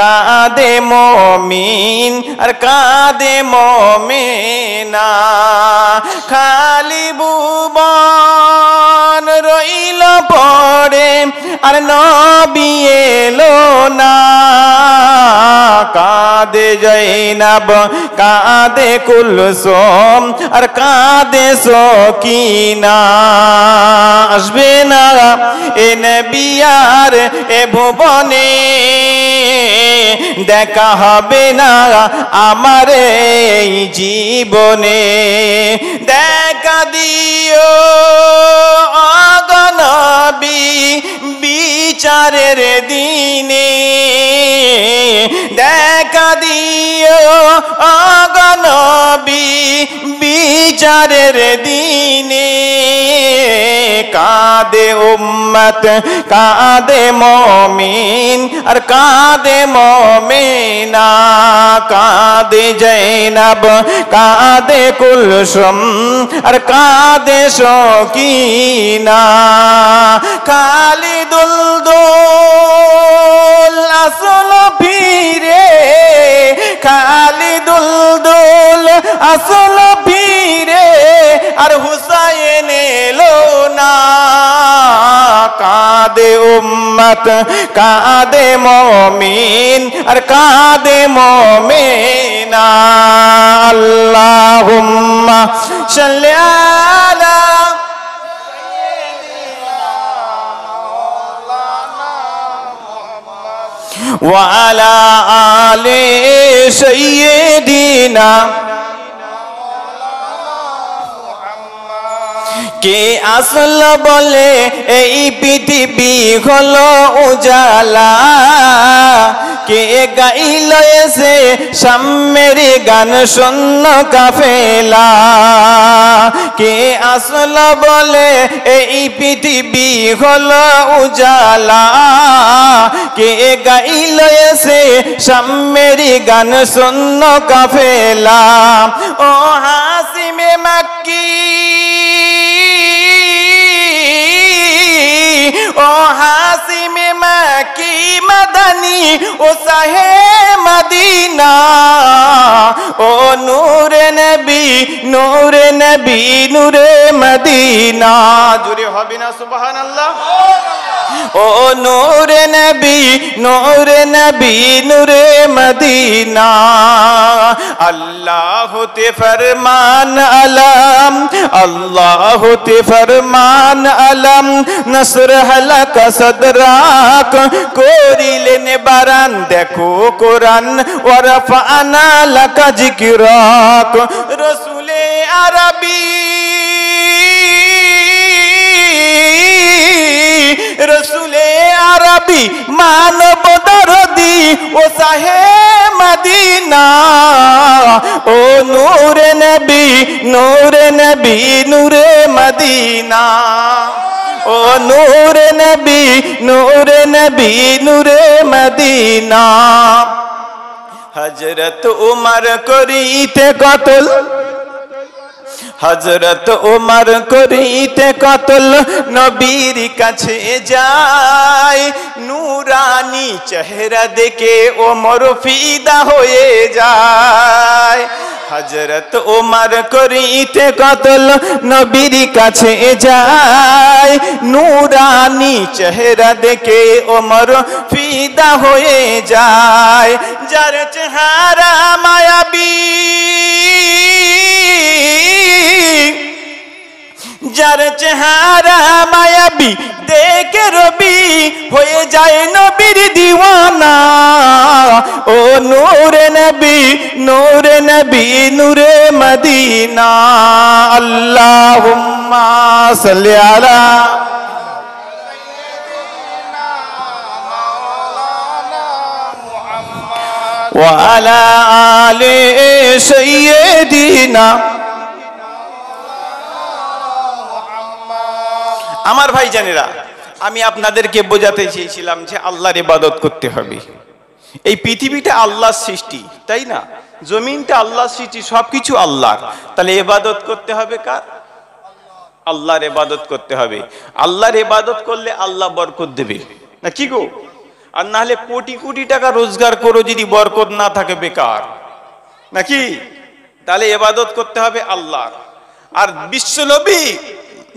কাদে মমিন আর কাদে মমিনা খালি বুবন রইল পরে আর নবী এলো না কাঁদে জৈনব কাঁদে কুলসোম আর কাঁদে সকিনা আসবে না এ নবিয়ার এ ভুবনে দেখা হবে না আমার এই জীবনে দেখা দিও অগনবী বিচারের দিনে দেখা দিও অগনবী বিচারের দিনে কাঁদে উম্মত কাঁদে মমিন আর কাঁদে মমিনা কাঁদে জৈনব কাঁদে কুলসুম আর কাঁদে শকিনা কালিদুল দোল আসল ফিরে কালিদুল دے امت کان دے مومین اور کان دے مومین اللہم نیا علی آلے آل دینا কে আসল বলে এই পৃথিবী হল উজালা কে গাইল এসে সাম্যের গান শূন্য কাফেলা কে আসল বলে এই পৃথিবী হল উজালা কে গাইল এসে সাম্যের গান শূন্য কাফেলা ও হাসিমে মাক্কি ও হাসিমে মাকি মাদানি ও সাহে মদিনা ও নূরে নবী নূরে নবী নূরে মদিনা জুড়ে হবে না সুবহানাল্লাহ ও নূরে নবী নূরে নবী নূরে মদিনা আল্লাহ তে ফরমান আলম আল্লাহ তে ফরমান আলম নসর হলক সদরাক করিলেন বারান দেখো কোরআন ওরফানা লাকা জিকিরাক রসুলে আরবী রসুলে আরবি মানব দরদি ও সাহে মদিনা ও নূরে নবি নূরে নবি নূরে মদিনা ও নূরে নবি নূরে নবি নূরে মদিনা হজরত উমর করিতে কতল হজরত ওমর করিতে কতল নবীর কাছে যায় নুরানি চেহারা দেখে ওমর ফিদা হয়ে যায় হজরত ওমর করিতে কতল নবীর কাছে যায় নুরানি চেহারা দেখে ওমর ফিদা হয়ে যায় যার চেহারা মায়াবী যার চেহারা মায়াবি দেখে রবি হয়ে যায় নবীর দিওয়ানা ও নূরে নবী নূরে নবী নূরে মদিনা আল্লাহ সাল্লি আলা وعلى آل سيدنا আমার ভাই জানেরা আমি আপনাদেরকে বোঝাতে চেয়েছিলাম যে আল্লাহর ইবাদত করতে হবে এই পৃথিবীটা আল্লাহর সৃষ্টি তাই না জমিনটা আল্লাহর সৃষ্টি সব কিছু আল্লাহর তাহলে এবাদত করতে হবে কার আল্লাহর এবাদত করতে হবে আল্লাহর এবাদত করলে আল্লাহ বরকত দেবে না কি গো আর নাহলে কোটি কোটি টাকা রোজগার করো যদি বরকত না থাকে বেকার নাকি তাহলে এবাদত করতে হবে আল্লাহর আর বিশ্বনবী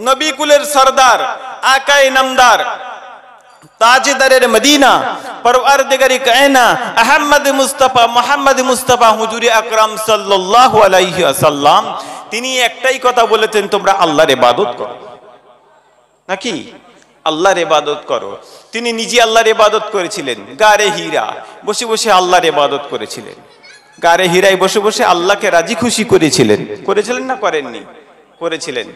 নবী কুলের সর্দার আকায় নামদার তাজেদারের মদিনা পরওয়ারদিগারি কায়না আহমদ মুস্তাফা মোহাম্মদ মুস্তাফা হুজুরি আকরাম সাল্লাল্লাহু আলাইহি ওয়াসাল্লাম তিনি একটাই কথা বলেছেন তোমরা আল্লাহর ইবাদত করো নাকি আল্লাহর ইবাদত করো তিনি নিজে আল্লাহর ইবাদত করেছিলেন গারে হীরা বসে বসে আল্লাহর ইবাদত করেছিলেন গারে হীরায় বসে বসে আল্লাহকে রাজি খুশি করেছিলেন করেছিলেন না করেননি করেছিলেন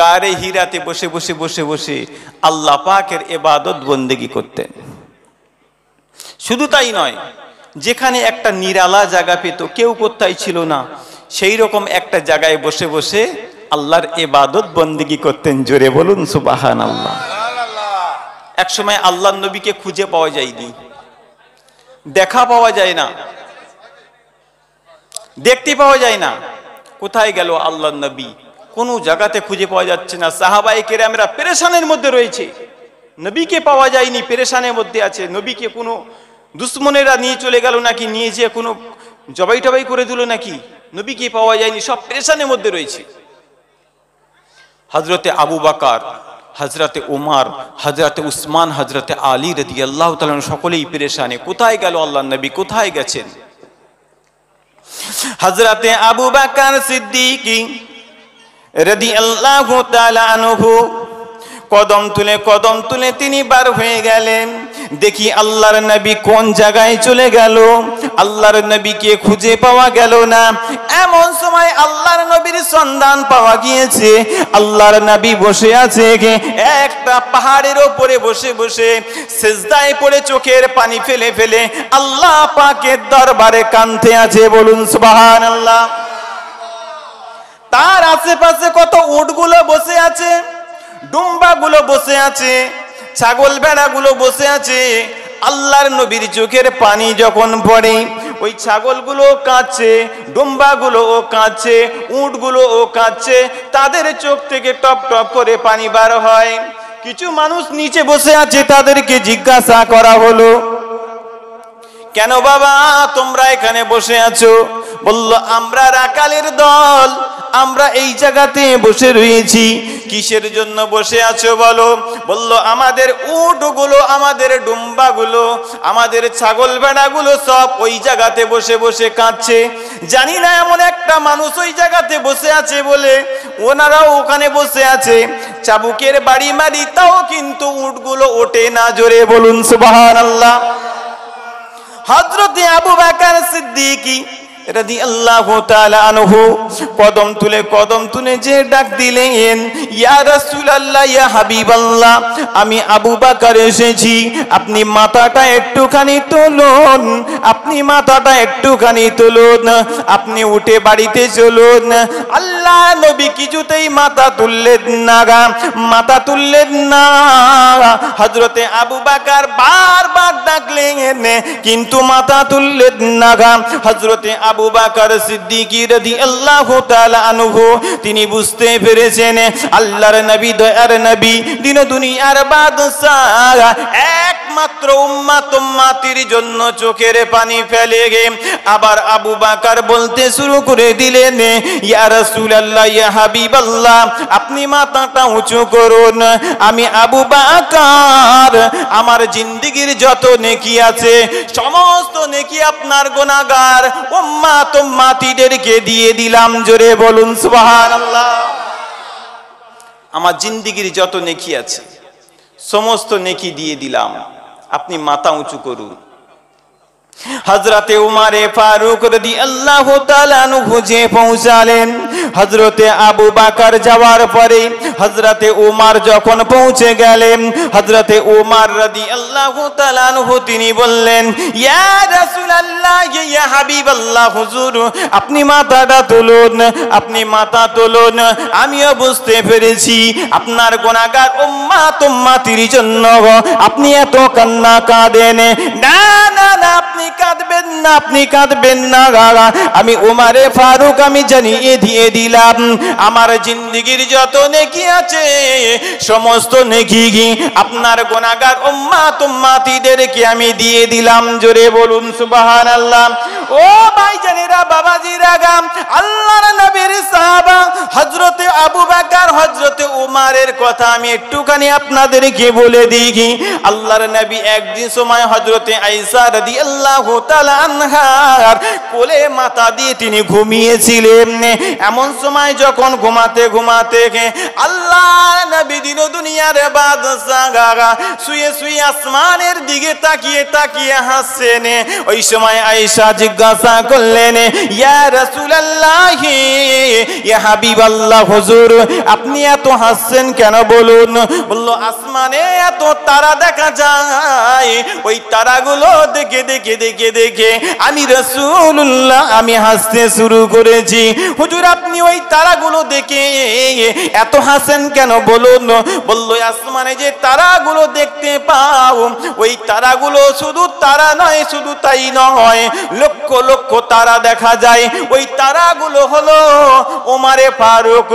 গাড়ে হীরাতে বসে বসে বসে বসে আল্লাহ পাকের এবাদত বন্দেগি করতেন শুধু তাই নয় যেখানে একটা নিরালা জায়গা পেত কেউ কোথায় ছিল না সেই রকম একটা জায়গায় বসে বসে আল্লাহর এবাদত বন্দেগি করতেন জোরে বলুন সুবাহান আল্লাহ একসময় আল্লাহ নবীকে খুঁজে পাওয়া যায়নি দেখা পাওয়া যায় না দেখতে পাওয়া যায় না কোথায় গেল আল্লাহ নবী কোনো জায়গাতে খুঁজে পাওয়া যাচ্ছে না সাহাবাই কেরে আমরা পেরেশানের মধ্যে রয়েছে নবীকে পাওয়া যায়নি পেরেশানের মধ্যে আছে নবীকে কোনো দুশ্মনেরা নিয়ে চলে গেল নাকি নিয়ে যেয়ে কোনো জবাই টবাই করে দিল নাকি নবীকে পাওয়া যায়নি সব পেরেশানের মধ্যে রয়েছে হজরতে আবু বাকার হজরতে ওমার হজরতে উসমান হজরতে আলী রদি আল্লাহ তালন সকলেই পেরেশানে কোথায় গেল আল্লাহ নবী কোথায় গেছেন হজরতে আবু বাকার সিদ্দিকী রদি আল্লাহ আনহু কদম তুলে কদম তুলে তিনি বার হয়ে গেলেন দেখি আল্লাহর নবী কোন জায়গায় চলে গেল আল্লাহর নবীকে খুঁজে পাওয়া গেল না এমন সময় আল্লাহর নবীর সন্ধান পাওয়া গিয়েছে আল্লাহর নবী বসে আছে একটা পাহাড়ের ওপরে বসে বসে সেজদায় পড়ে চোখের পানি ফেলে ফেলে আল্লাহ পাকের দরবারে কানতে আছে বলুন সুবহানাল্লাহ আল্লাহ তার আশেপাশে কত উটগুলো বসে আছে ডুম্বাগুলো বসে আছে ছাগল ভেড়াগুলো বসে আছে আল্লাহর নবীর চোখের পানি যখন পড়ে ওই ছাগলগুলো কাঁদছে ডুম্বাগুলো ও কাঁদছে উঁটগুলো ও কাঁদছে তাদের চোখ থেকে টপ টপ করে পানি বার হয় কিছু মানুষ নিচে বসে আছে তাদেরকে জিজ্ঞাসা করা হলো কেন বাবা তোমরা এখানে বসে আছো বলল আমরা রাকালের দল আমরা এই জায়গাতে বসে রয়েছি কিসের জন্য বসে আছো বলো বলল আমাদের উটগুলো আমাদের ডুম্বাগুলো আমাদের ছাগল বেড়াগুলো সব ওই জায়গাতে বসে বসে কাঁদছে জানি না এমন একটা মানুষ ওই জায়গাতে বসে আছে বলে ওনারাও ওখানে বসে আছে চাবুকের বাড়ি মারি তাও কিন্তু উটগুলো ওঠে না জোরে বলুন সুবাহ আল্লাহ আবু বাকার সিদ্দিকী রাদি আল্লাহ আনহু কদম তুলে কদম তুলে যে ডাক দিলেন আমি আবু বাকার এসেছি আপনি মাথাটা একটুখানি তুলুন আপনি মাথাটা একটুখানি তুলুন আপনি উঠে বাড়িতে চলুন আল্লাহ নবী কিছুতেই মাথা তুললেন না গা মাথা তুললেন না হজরতে আবু বাকার বারবার ডাকলেন কিন্তু মাথা তুললেন না গা হজরতে আবু আবু বাকার সিদ্দিকি রাদিয়াল্লাহু তাআলা আনহু তিনি বুঝতে পেরেছেন আল্লাহর নবী দয়ার নবী দিন দুনিয়ার বাদশা এক একমাত্র উম্মা তোম্মাতির জন্য চোখের পানি ফেলে গে আবার আবু বাকার বলতে শুরু করে দিলেন ইয়া রাসূলুল্লাহ ইয়া হাবিবাল্লাহ আপনি মাথাটা উঁচু করুন আমি আবু বাকার আমার জিন্দিগির যত নেকি আছে সমস্ত নেকি আপনার গোনাগার উম্মা তোম্মাতিদেরকে দিয়ে দিলাম জোরে বলুন সুবহানাল্লাহ আমার জিন্দিগির যত নেকি আছে সমস্ত নেকি দিয়ে দিলাম આપની માતા ઊંચું કરું হজরতে উমারে ফারুক রদি আল্লাহ খুঁজে পৌঁছালেন হজরতে আবু বাকার যাওয়ার পরে হজরতে উমার যখন পৌঁছে গেলেন হজরতে উমার রদি আল্লাহ তালানহু তিনি বললেন ইয়া রাসূলুল্লাহ ইয়া হাবিবাল্লাহ হুজুর আপনি মাথাটা তুলুন আপনি মাথা তুলুন আমিও বুঝতে পেরেছি আপনার গোনাগার উম্মা তুম্মাতির জন্য আপনি এত কান্না কাঁদেন না না না আপনি কাঁদবেন না আপনি কাঁদবেন না আমি ফারুক আমি জানিয়ে দিয়ে দিলাম আমার জিন্দিগির যত নেকি আছে সমস্ত নেকি আপনার গোনাগার উম্মা তুম্মাতিদেরকে আমি দিয়ে দিলাম জোরে বলুন সুবাহান আল্লাহ ও নবীর সাহাবা আবু উমারের কথা আমি একটুখানি আপনাদেরকে বলে দিই আল্লাহর নবী একদিন সময় হযরতে কোলে দিয়ে তিনি ঘুমিয়েছিলেন এমন সময় যখন ঘুমাতে ঘুমাতে আল্লাহ দিন দুনিয়ার বাদশাহ শুয়ে শুয়ে আসমানের দিকে তাকিয়ে তাকিয়ে হাসছেন ওই সময় জিজ্ঞাসা করলেন আপনি এত হাসছেন কেন বলুন বললো আসমানে এত তারা দেখা যায় ওই তারাগুলো দেখে দেখে দেখে দেখে দেখে আমি রসুল্লাহ আমি হাসতে শুরু করেছি হুজুর আপনি ওই তারাগুলো দেখে এত হাসেন কেন বলুন বলল আসমানে যে তারাগুলো দেখতে পাও ওই তারাগুলো শুধু তারা নয় শুধু তাই নয় লক্ষ লক্ষ তারা দেখা যায় ওই তারাগুলো হলো ওমারে ফারুক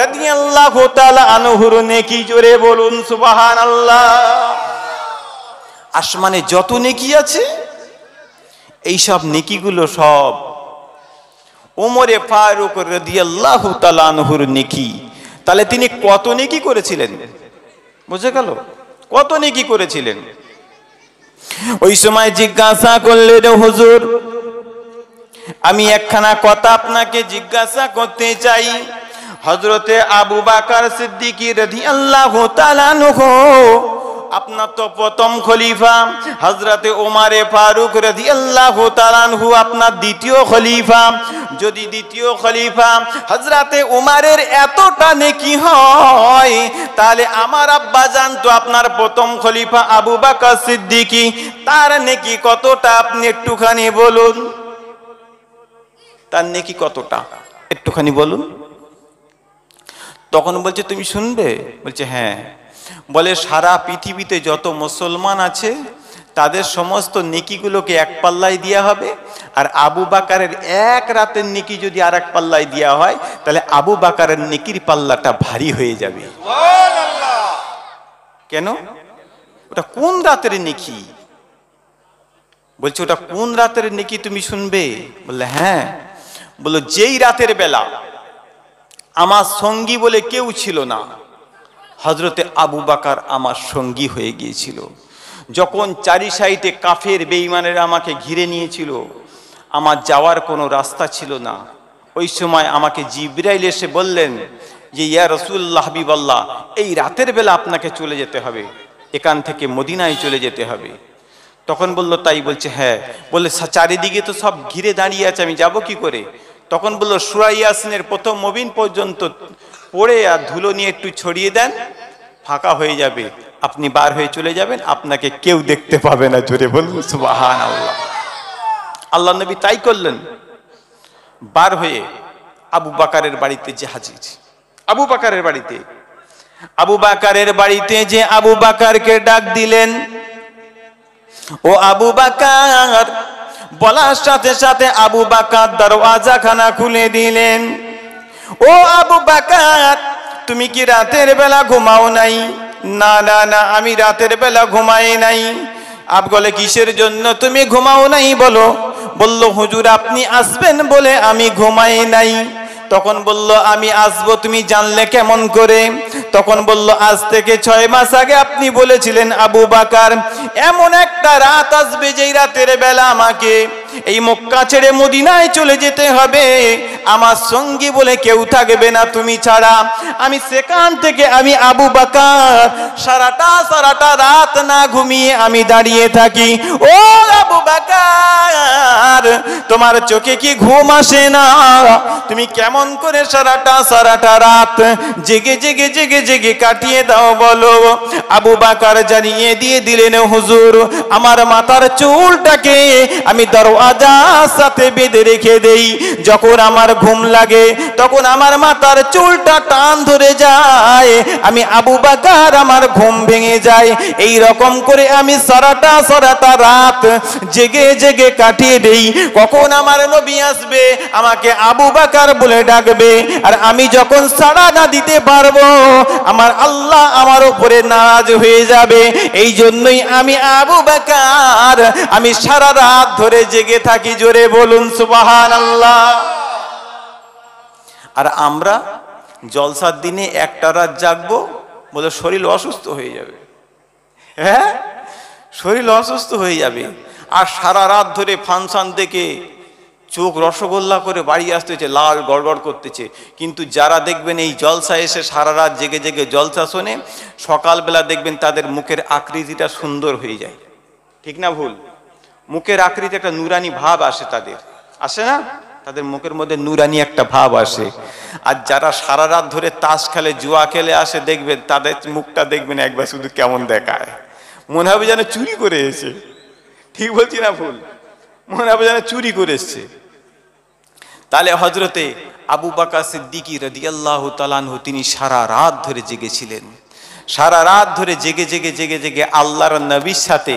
রাদিয়াল্লাহু তাআলা আনহুর নেকি জোরে বলুন সুবহানাল্লাহ আসমানে যত নেকি আছে এইসব নেকিগুলো সব ওমরে ফারুক আল্লাহ তালানহুর নেকি তাহলে তিনি কত নেকি করেছিলেন বুঝে গেল কত নেকি করেছিলেন ওই সময় জিজ্ঞাসা করলেন হুজুর আমি একখানা কথা আপনাকে জিজ্ঞাসা করতে চাই হজরতে আবু বকর সিদ্দিকী রাদিয়াল্লাহু তাআলা নহু আপনার তো প্রথম খলিফা হজরতে ওমারে ফারুক রাজি আল্লাহ তালানহু আপনার দ্বিতীয় খলিফা যদি দ্বিতীয় খলিফা হজরতে ওমারের এতটা নেকি হয় তাহলে আমার আব্বা জান তো আপনার প্রথম খলিফা আবু বাকা সিদ্দিকি তার নেকি কতটা আপনি একটুখানি বলুন তার নেকি কতটা একটুখানি বলুন তখন বলছে তুমি শুনবে বলছে হ্যাঁ বলে সারা পৃথিবীতে যত মুসলমান আছে তাদের সমস্ত নেকিগুলোকে এক পাল্লায় দেওয়া হবে আর আবু বাকারের এক রাতের নেকি যদি আর এক পাল্লায় দেওয়া হয় তাহলে আবু বাকারের নেকির পাল্লাটা ভারী হয়ে যাবে কেন ওটা কোন রাতের নেকি বলছে ওটা কোন রাতের নেকি তুমি শুনবে বললে হ্যাঁ বললো যেই রাতের বেলা আমার সঙ্গী বলে কেউ ছিল না হজরতে আবু বাকার আমার সঙ্গী হয়ে গিয়েছিল যখন চারি সাইডে কাফের বেইমানের আমাকে ঘিরে নিয়েছিল আমার যাওয়ার কোনো রাস্তা ছিল না ওই সময় আমাকে জিবরাইল এসে বললেন যে ইয়া রসুল্লাহ হাবিবাল্লাহ এই রাতের বেলা আপনাকে চলে যেতে হবে এখান থেকে মদিনায় চলে যেতে হবে তখন বলল তাই বলছে হ্যাঁ বলে চারিদিকে তো সব ঘিরে দাঁড়িয়ে আছে আমি যাব কি করে তখন বলল সুরাইয়াসিনের প্রথম মবিন পর্যন্ত পড়ে আর ধুলো নিয়ে একটু ছড়িয়ে দেন ফাঁকা হয়ে যাবে আপনি বার হয়ে চলে যাবেন আপনাকে কেউ দেখতে পাবে না জোরে বলুন সুবাহান আল্লাহ আল্লাহ নবী তাই করলেন বার হয়ে আবু বাকারের বাড়িতে যে হাজির আবু বাকারের বাড়িতে আবু বাকারের বাড়িতে যে আবু বাকারকে ডাক দিলেন ও আবু বাকার বলার সাথে সাথে আবু বাকার দরওয়াজা খানা খুলে দিলেন ও আবু বাকার তুমি কি রাতের বেলা ঘুমাও নাই না না না আমি রাতের বেলা ঘুমাই নাই আপ বলে কিসের জন্য তুমি ঘুমাও নাই বলো বলল হুজুর আপনি আসবেন বলে আমি ঘুমাই নাই তখন বলল আমি আসবো তুমি জানলে কেমন করে তখন বলল আজ থেকে ছয় মাস আগে আপনি বলেছিলেন আবু বাকার এমন একটা রাত আসবে যেই রাতের বেলা আমাকে এই মক্কা ছেড়ে মদিনায় চলে যেতে হবে আমার সঙ্গী বলে কেউ থাকবে না তুমি ছাড়া আমি সেখান থেকে আমি আবু বাকার সারাটা সারাটা রাত না ঘুমিয়ে আমি দাঁড়িয়ে থাকি ও আবু বাকার তোমার চোখে কি ঘুম আসে না তুমি কেমন করে সারাটা সারাটা রাত জেগে জেগে জেগে জেগে কাটিয়ে দাও বলো আবু বাকার জানিয়ে দিয়ে দিলেন হুজুর আমার মাথার চুলটাকে আমি দরওয়া সাথে বেঁধে রেখে দেই যখন আমার ঘুম লাগে তখন আমার মাথার চুলটা টান ধরে যায় আমি আবু বাকার আমার ঘুম ভেঙে যায় এই রকম করে আমি সারাটা সারাটা রাত জেগে জেগে কাটিয়ে দেই কখন আমার নবী আসবে আমাকে আবু বাকার বলে ডাকবে আর আমি যখন সারা না দিতে পারবো আমার আল্লাহ আমার উপরে নারাজ হয়ে যাবে এই জন্যই আমি আবু বাকার আমি সারা রাত ধরে জেগে পেয়ে থাকি জোরে বলুন সুবাহান আল্লাহ আর আমরা জলসার দিনে একটা রাত জাগবো বলে শরীর অসুস্থ হয়ে যাবে হ্যাঁ শরীর অসুস্থ হয়ে যাবে আর সারা রাত ধরে ফাংশন দেখে চোখ রসগোল্লা করে বাড়ি আসতেছে লাল গড়গড় করতেছে কিন্তু যারা দেখবেন এই জলসা এসে সারা রাত জেগে জেগে জলসা শোনে সকালবেলা দেখবেন তাদের মুখের আকৃতিটা সুন্দর হয়ে যায় ঠিক না ভুল মুখের আকৃতি একটা নুরানি ভাব আসে তাদের আসে না তাদের মুখের মধ্যে নুরানি একটা ভাব আসে আর যারা সারা রাত ধরে তাস খেলে জুয়া খেলে আসে দেখবেন তাদের মুখটা দেখবেন একবার শুধু কেমন দেখায় মনে হবে যেন চুরি করে এসে ঠিক বলছি না ভুল মনে হবে যেন চুরি করে এসছে তাহলে হজরতে আবু বাকা সিদ্দিকি রদিয়াল্লাহ তালানহ তিনি সারা রাত ধরে জেগেছিলেন সারা রাত ধরে জেগে জেগে জেগে জেগে আল্লাহর নবীর সাথে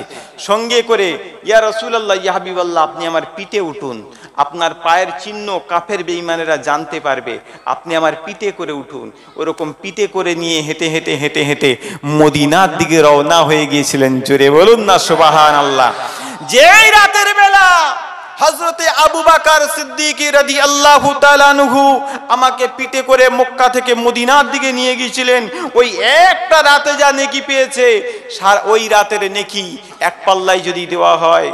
সঙ্গে করে ইয়া রসুলাল্লাহ ইয়াহাবিবাল্লাহ আপনি আমার পিঠে উঠুন আপনার পায়ের চিহ্ন কাফের বেইমানেরা জানতে পারবে আপনি আমার পিঠে করে উঠুন ওরকম পিঠে করে নিয়ে হেঁটে হেঁটে হেঁটে হেঁটে মদিনার দিকে রওনা হয়ে গিয়েছিলেন জোরে বলুন না সুবাহান আল্লাহ যেই রাতের বেলা হজরতে আবু বাকার সিদ্দিকি রাজি আল্লাহ তালানুহু আমাকে পিটে করে মক্কা থেকে মদিনার দিকে নিয়ে গিয়েছিলেন ওই একটা রাতে যা নেকি পেয়েছে ওই রাতের নেকি এক পাল্লায় যদি দেওয়া হয়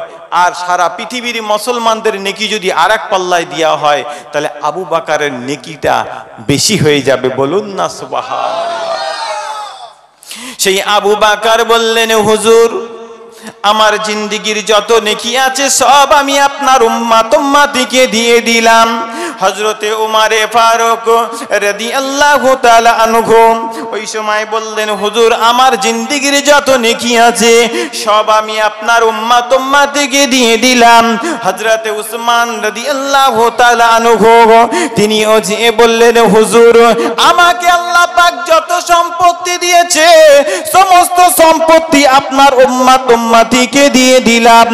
আর সারা পৃথিবীর মুসলমানদের নেকি যদি আর এক পাল্লায় দেওয়া হয় তাহলে আবু বাকারের নেকিটা বেশি হয়ে যাবে বলুন না সুবাহ সেই আবু বাকার বললেন হুজুর আমার জিন্দিগির যত নেকি আছে সব আমি আপনার উম্মা দিকে দিয়ে দিলাম হজরতে উমারে ফারুক রেদি আল্লাহ আনুঘুম ওই সময় বললেন হুজুর আমার জিন্দিগির যত নেকি আছে সব আমি আপনার উম্মা দিকে দিয়ে দিলাম হজরতে উসমান রদি আল্লাহ আনুঘুম তিনি যে বললেন হুজুর আমাকে আল্লাহ পাক যত সম্পত্তি দিয়েছে সমস্ত সম্পত্তি আপনার উম্মা উম্মাতিকে দিয়ে দিলাম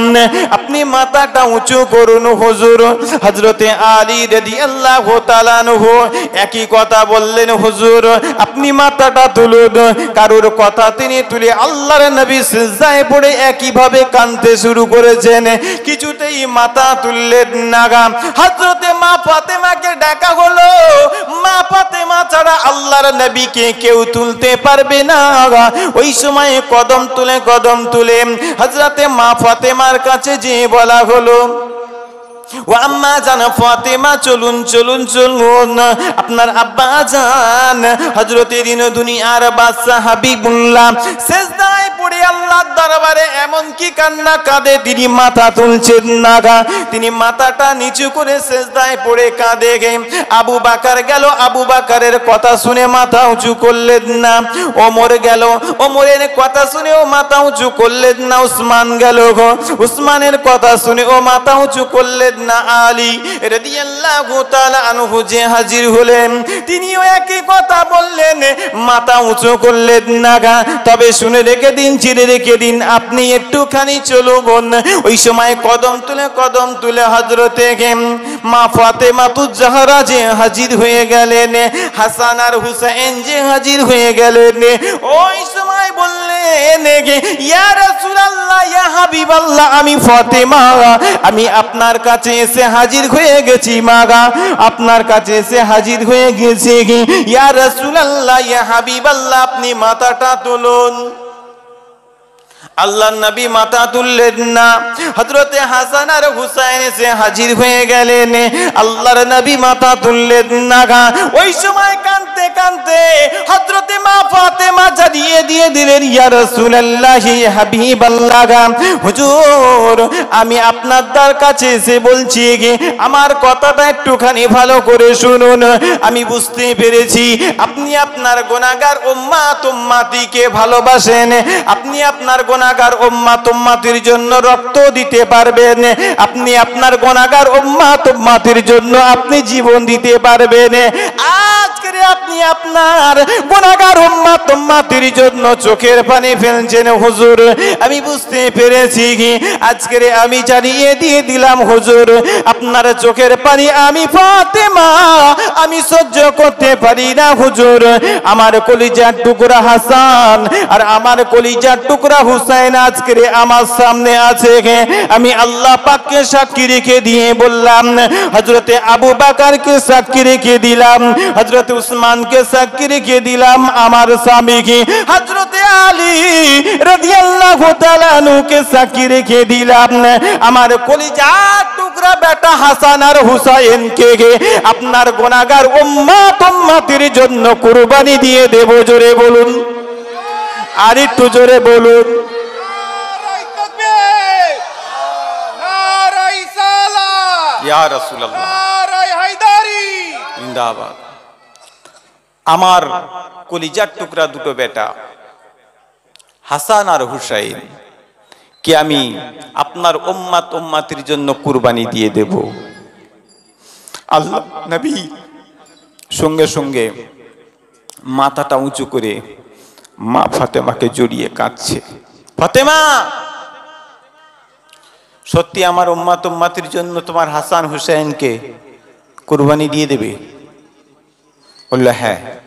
আপনি মাথাটা উঁচু করুন হুজুর হজরতে আলী রেদি আল্লাহ একই কথা বললেন হুজুর আপনি মাথাটা তুলুন কারুর কথা তিনি তুলে আল্লাহর নবী সিজায় পড়ে একইভাবে কানতে শুরু করেছেন কিছুতেই মাথা তুললেন নাগা হজরতে মা ফাতেমাকে ডাকা হলো মা ফাতেমা ছাড়া আল্লাহর নবীকে কেউ তুলতে পারবে না ওই সময় কদম তুলে কদম তুলে হজরতে মা ফাতেমার কাছে যে বলা হলো ফাতেমা চলুন চলুন চলুন আপনার আব্বা জান হজরতের দিন দুনিয়ার বাদশাহ হাবিবুল্লাহ করে আল্লাহ দরবারে এমন কি কান্না কাঁদে তিনি মাথা তুলছেন না গা তিনি মাথাটা নিচু করে সেজদায় পড়ে কাঁদে গে আবু বাকার গেল আবু বাকারের কথা শুনে মাথা উঁচু করলেন না ওমর গেল ওমরের কথা শুনে ও মাথা উঁচু করলেন না উসমান গেল গো উসমানের কথা শুনে ও মাথা উঁচু করলেন না আলী রাদিয়াল্লাহু তাআলা আনহু যে হাজির হলেন তিনিও একই কথা বললেন মাথা উঁচু করলেন না গা তবে শুনে রেখে দিন ঝেড়ে রেখে দিন আপনি একটুখানি চলুন ওই সময় কদম তুলে কদম তুলে হজরতে মা ফাতে মাতুজাহারা যে হাজির হয়ে গেলেন হাসান আর হুসেন যে হাজির হয়ে গেলেন ওই সময় বললেন আমি আপনার কাছে এসে হাজির হয়ে গেছি মাগা আপনার কাছে এসে হাজির হয়ে ইয়া হাবিবাল্লাহ আপনি মাথাটা তুলুন আল্লাহ নবী মাথা তুললেন না হজরতে হাসান আর হুসাইন এসে হাজির হয়ে গেলেন আল্লাহর নবী মাথা তুললেন না গা ওই সময় কানতে কানতে হজরতে মা মা জানিয়ে দিয়ে দিলেন ইয়া রাসূলুল্লাহ হাবিব আল্লাহ হুজুর আমি আপনার দ্বার কাছে এসে বলছি আমার কথাটা একটুখানি ভালো করে শুনুন আমি বুঝতে পেরেছি আপনি আপনার গোনাগার উম্মাত উম্মাতিকে ভালোবাসেন আপনি আপনার গোনা গোনাগার ওম্মা তোম্মাতির জন্য রক্ত দিতে পারবেন আপনি আপনার গোনাগার ওম্মা তোম্মাতির জন্য আপনি জীবন দিতে পারবেন আজ ছেড়ে আপনি আপনার গোনাগার উম্মাত উম্মাতির জন্য চোখের পানি ফেলছেন হুজুর আমি বুঝতে পেরেছি আজকের আমি জানিয়ে দিয়ে দিলাম হুজুর আপনার চোখের পানি আমি ফাতেমা আমি সহ্য করতে পারি না হুজুর আমার কলিজার টুকরা হাসান আর আমার কলিজার টুকরা হুসাইন আজকের আমার সামনে আছে আমি আল্লাহ পাককে সাক্ষী রেখে দিয়ে বললাম হজরতে আবু বাকারকে সাক্ষী রেখে দিলাম হজরতে উসমানকে সাক্ষী রেখে দিলাম আমার স্বামীকে হজরতে আলী রাদিয়াল্লাহু তাআলা সাক্ষী রেখে দিলাম আমার কলিজা টুকরা বেটা হাসান আর হুসাইন কে আপনার গোনাগার উম্মত উম্মাতির জন্য কুরবানি দিয়ে দেব জোরে বলুন আর একটু জোরে বলুন ইয়া রাসূলুল্লাহ নারায় হায়দারি জিন্দাবাদ আমার কলিজার টুকরা দুটো বেটা হাসান আর হুসাইন কে আমি আপনার ওম্মাত ওম্মাতের জন্য কুরবানি দিয়ে দেব আল্লাহ নবী সঙ্গে সঙ্গে মাথাটা উঁচু করে মা ফাতেমাকে জড়িয়ে কাঁদছে ফাতেমা সত্যি আমার ওম্মাত ওম্মাতির জন্য তোমার হাসান হুসাইনকে কুরবানি দিয়ে দেবে বললো হ্যাঁ